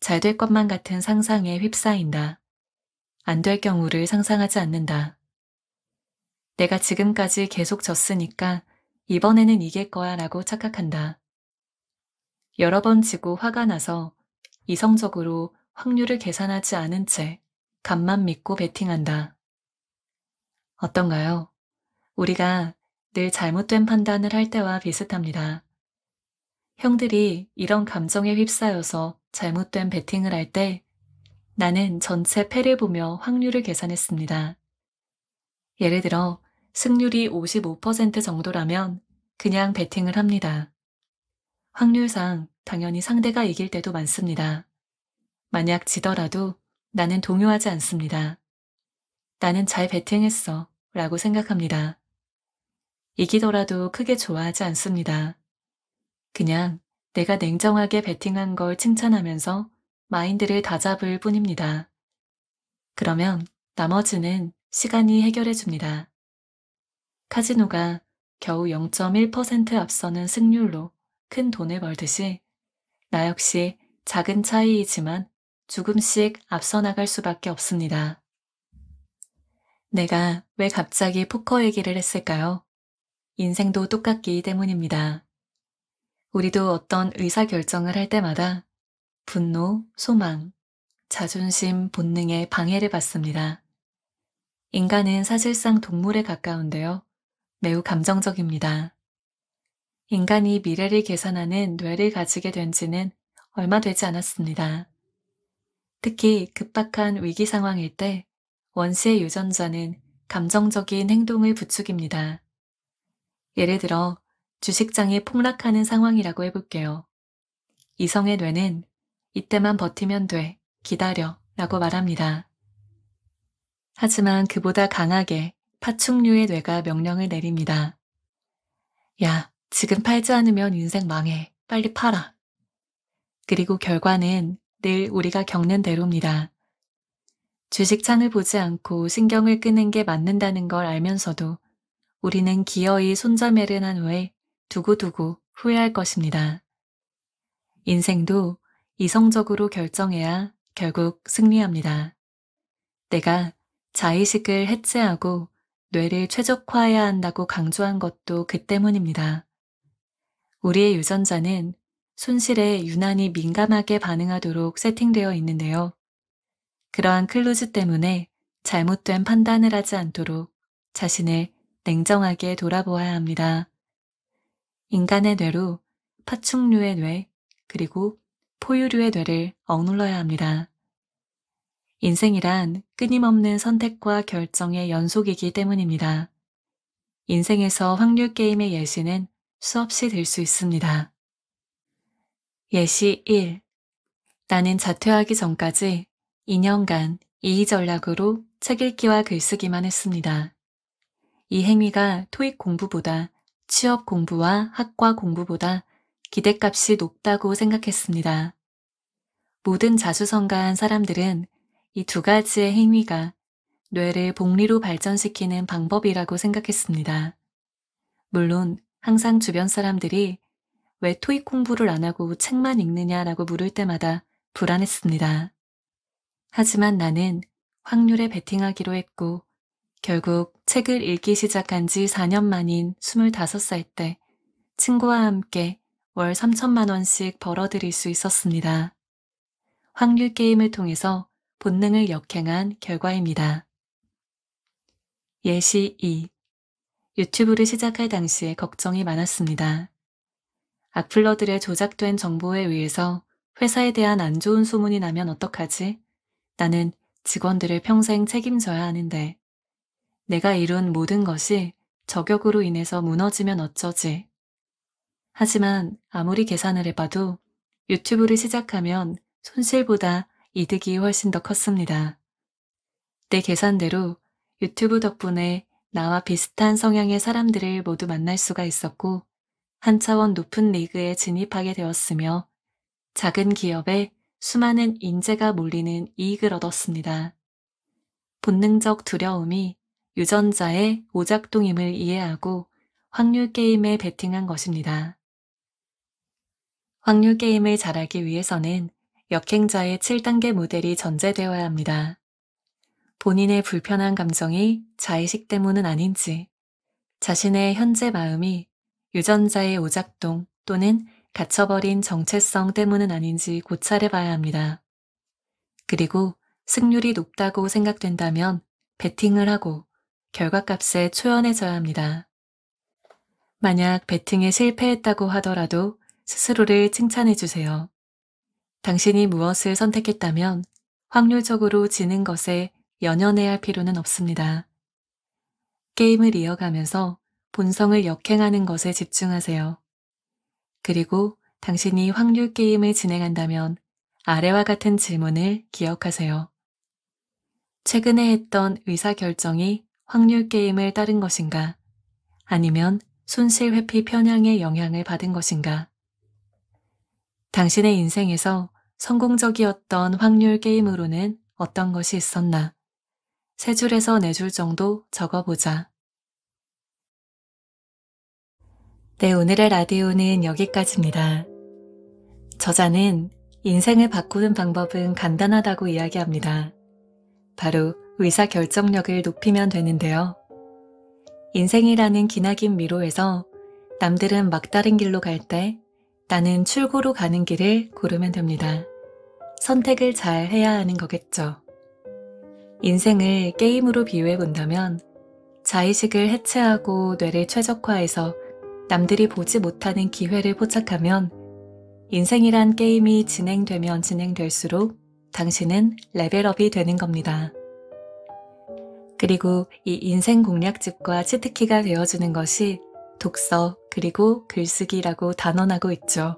A: 잘 될 것만 같은 상상에 휩싸인다. 안 될 경우를 상상하지 않는다. 내가 지금까지 계속 졌으니까 이번에는 이길 거야 라고 착각한다. 여러 번 지고 화가 나서 이성적으로 확률을 계산하지 않은 채 간만 믿고 베팅한다. 어떤가요? 우리가 늘 잘못된 판단을 할 때와 비슷합니다. 형들이 이런 감정에 휩싸여서 잘못된 베팅을 할 때 나는 전체 패를 보며 확률을 계산했습니다. 예를 들어 승률이 55% 정도라면 그냥 베팅을 합니다. 확률상 당연히 상대가 이길 때도 많습니다. 만약 지더라도 나는 동요하지 않습니다. 나는 잘 베팅했어 라고 생각합니다. 이기더라도 크게 좋아하지 않습니다. 그냥 내가 냉정하게 베팅한 걸 칭찬하면서 마인드를 다잡을 뿐입니다. 그러면 나머지는 시간이 해결해 줍니다. 카지노가 겨우 0.1% 앞서는 승률로 큰 돈을 벌듯이 나 역시 작은 차이이지만 조금씩 앞서 나갈 수밖에 없습니다. 내가 왜 갑자기 포커 얘기를 했을까요? 인생도 똑같기 때문입니다. 우리도 어떤 의사결정을 할 때마다 분노, 소망, 자존심, 본능에 방해를 받습니다. 인간은 사실상 동물에 가까운데요. 매우 감정적입니다. 인간이 미래를 계산하는 뇌를 가지게 된 지는 얼마 되지 않았습니다. 특히 급박한 위기 상황일 때 원시의 유전자는 감정적인 행동을 부추깁니다. 예를 들어 주식장이 폭락하는 상황이라고 해볼게요. 이성의 뇌는 이때만 버티면 돼, 기다려 라고 말합니다. 하지만 그보다 강하게 파충류의 뇌가 명령을 내립니다. 야, 지금 팔지 않으면 인생 망해. 빨리 팔아. 그리고 결과는 늘 우리가 겪는 대로입니다. 주식창을 보지 않고 신경을 끄는 게 맞는다는 걸 알면서도 우리는 기어이 손자매를 한 후에 두고두고 후회할 것입니다. 인생도 이성적으로 결정해야 결국 승리합니다. 내가 자의식을 해체하고 뇌를 최적화해야 한다고 강조한 것도 그 때문입니다. 우리의 유전자는 손실에 유난히 민감하게 반응하도록 세팅되어 있는데요. 그러한 클루즈 때문에 잘못된 판단을 하지 않도록 자신을 냉정하게 돌아보아야 합니다. 인간의 뇌로 파충류의 뇌, 그리고 포유류의 뇌를 억눌러야 합니다. 인생이란 끊임없는 선택과 결정의 연속이기 때문입니다. 인생에서 확률 게임의 예시는 수없이 될 수 있습니다. 예시 1. 나는 자퇴하기 전까지 2년간 이의전략으로 책 읽기와 글쓰기만 했습니다. 이 행위가 토익 공부보다 취업 공부와 학과 공부보다 기대값이 높다고 생각했습니다. 모든 자수성가한 사람들은 이두 가지의 행위가 뇌를 복리로 발전시키는 방법이라고 생각했습니다. 물론 항상 주변 사람들이 왜 토익 공부를 안 하고 책만 읽느냐라고 물을 때마다 불안했습니다. 하지만 나는 확률에 베팅하기로 했고 결국 책을 읽기 시작한 지 4년 만인 25살 때 친구와 함께 월 3천만 원씩 벌어들일 수 있었습니다. 확률 게임을 통해서 본능을 역행한 결과입니다. 예시 2. 유튜브를 시작할 당시에 걱정이 많았습니다. 악플러들의 조작된 정보에 의해서 회사에 대한 안 좋은 소문이 나면 어떡하지? 나는 직원들을 평생 책임져야 하는데 내가 이룬 모든 것이 저격으로 인해서 무너지면 어쩌지. 하지만 아무리 계산을 해봐도 유튜브를 시작하면 손실보다 이득이 훨씬 더 컸습니다. 내 계산대로 유튜브 덕분에 나와 비슷한 성향의 사람들을 모두 만날 수가 있었고 한 차원 높은 리그에 진입하게 되었으며 작은 기업에 수많은 인재가 몰리는 이익을 얻었습니다. 본능적 두려움이 유전자의 오작동임을 이해하고 확률 게임에 베팅한 것입니다. 확률 게임을 잘하기 위해서는 역행자의 7단계 모델이 전제되어야 합니다. 본인의 불편한 감정이 자의식 때문은 아닌지, 자신의 현재 마음이 유전자의 오작동 또는 갇혀버린 정체성 때문은 아닌지 고찰해 봐야 합니다. 그리고 승률이 높다고 생각된다면 베팅을 하고 결과값에 초연해져야 합니다. 만약 베팅에 실패했다고 하더라도 스스로를 칭찬해 주세요. 당신이 무엇을 선택했다면 확률적으로 지는 것에 연연해야 할 필요는 없습니다. 게임을 이어가면서 본성을 역행하는 것에 집중하세요. 그리고 당신이 확률 게임을 진행한다면 아래와 같은 질문을 기억하세요. 최근에 했던 의사결정이 확률 게임을 따른 것인가? 아니면 손실 회피 편향의 영향을 받은 것인가? 당신의 인생에서 성공적이었던 확률 게임으로는 어떤 것이 있었나? 세 줄에서 네 줄 정도 적어보자. 네, 오늘의 라디오는 여기까지입니다. 저자는 인생을 바꾸는 방법은 간단하다고 이야기합니다. 바로 의사 결정력을 높이면 되는데요. 인생이라는 기나긴 미로에서 남들은 막다른 길로 갈때 나는 출구로 가는 길을 고르면 됩니다. 선택을 잘 해야 하는 거겠죠. 인생을 게임으로 비유해 본다면 자의식을 해체하고 뇌를 최적화해서 남들이 보지 못하는 기회를 포착하면 인생이란 게임이 진행되면 진행될수록 당신은 레벨업이 되는 겁니다. 그리고 이 인생 공략집과 치트키가 되어주는 것이 독서, 그리고 글쓰기라고 단언하고 있죠.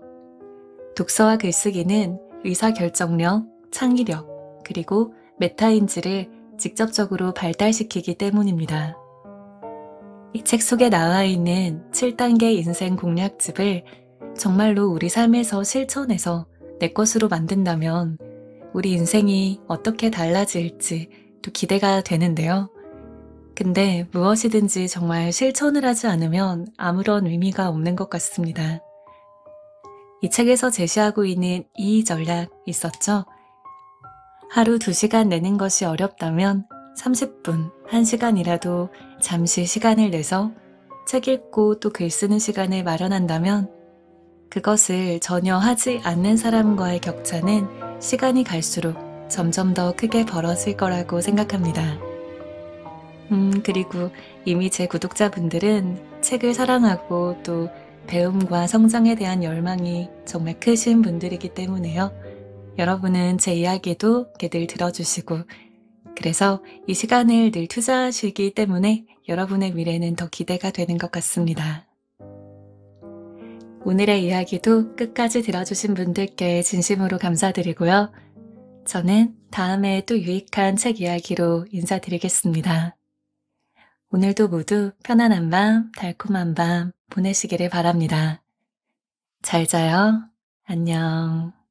A: 독서와 글쓰기는 의사결정력, 창의력, 그리고 메타인지를 직접적으로 발달시키기 때문입니다. 이 책 속에 나와 있는 7단계 인생 공략집을 정말로 우리 삶에서 실천해서 내 것으로 만든다면 우리 인생이 어떻게 달라질지 또 기대가 되는데요. 근데 무엇이든지 정말 실천을 하지 않으면 아무런 의미가 없는 것 같습니다. 이 책에서 제시하고 있는 이 전략 있었죠? 하루 2시간 내는 것이 어렵다면 30분, 1시간이라도 잠시 시간을 내서 책 읽고 또 글 쓰는 시간을 마련한다면 그것을 전혀 하지 않는 사람과의 격차는 시간이 갈수록 점점 더 크게 벌어질 거라고 생각합니다. 음, 그리고 이미 제 구독자분들은 책을 사랑하고 또 배움과 성장에 대한 열망이 정말 크신 분들이기 때문에요. 여러분은 제 이야기도 늘 들어주시고, 그래서 이 시간을 늘 투자하시기 때문에 여러분의 미래는 더 기대가 되는 것 같습니다. 오늘의 이야기도 끝까지 들어주신 분들께 진심으로 감사드리고요. 저는 다음에 또 유익한 책 이야기로 인사드리겠습니다. 오늘도 모두 편안한 밤, 달콤한 밤 보내시기를 바랍니다. 잘 자요. 안녕.